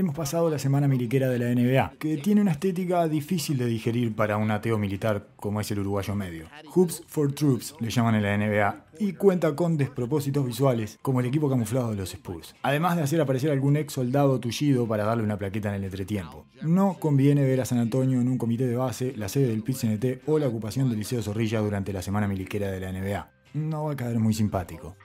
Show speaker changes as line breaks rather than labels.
hemos pasado la semana miliquera de la NBA, que tiene una estética difícil de digerir para un ateo militar como es el uruguayo medio. Hoops for Troops le llaman en la NBA y cuenta con despropósitos visuales, como el equipo camuflado de los Spurs, además de hacer aparecer algún ex soldado tullido para darle una plaqueta en el entretiempo. No conviene ver a San Antonio en un comité de base, la
sede del pit o la ocupación del Liceo Zorrilla durante la semana miliquera de la NBA. No va a caer
muy simpático.